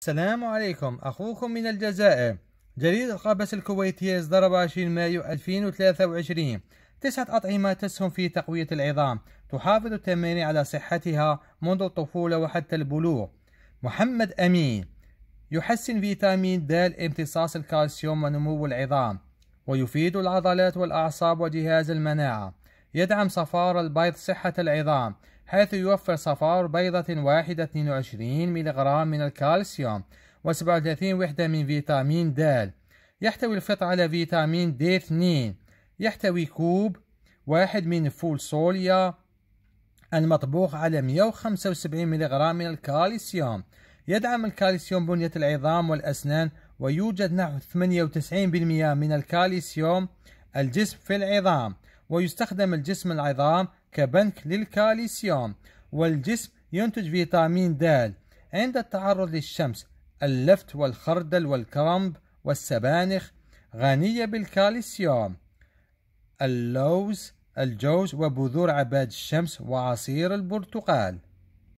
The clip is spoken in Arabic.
السلام عليكم أخوكم من الجزائر جريدة القابس الكويتية اصدر 20 مايو 2023 تسعة أطعمة تسهم في تقوية العظام تحافظ التمارين على صحتها منذ الطفولة وحتى البلوغ محمد أمين يحسن فيتامين د امتصاص الكالسيوم ونمو العظام ويفيد العضلات والأعصاب وجهاز المناعة يدعم صفار البيض صحة العظام حيث يوفر صفار بيضة واحدة 22 ملغرام من الكالسيوم و37 وحدة من فيتامين د يحتوي الفطر على فيتامين د 2 يحتوي كوب واحد من فول صوليا المطبوخ على 175 ملغرام من الكالسيوم يدعم الكالسيوم بنية العظام والأسنان ويوجد نحو 98% من الكالسيوم الجسم في العظام ويستخدم الجسم العظام كبنك للكالسيوم والجسم ينتج فيتامين د عند التعرض للشمس اللفت والخردل والكرمب والسبانخ غنية بالكالسيوم اللوز الجوز وبذور عباد الشمس وعصير البرتقال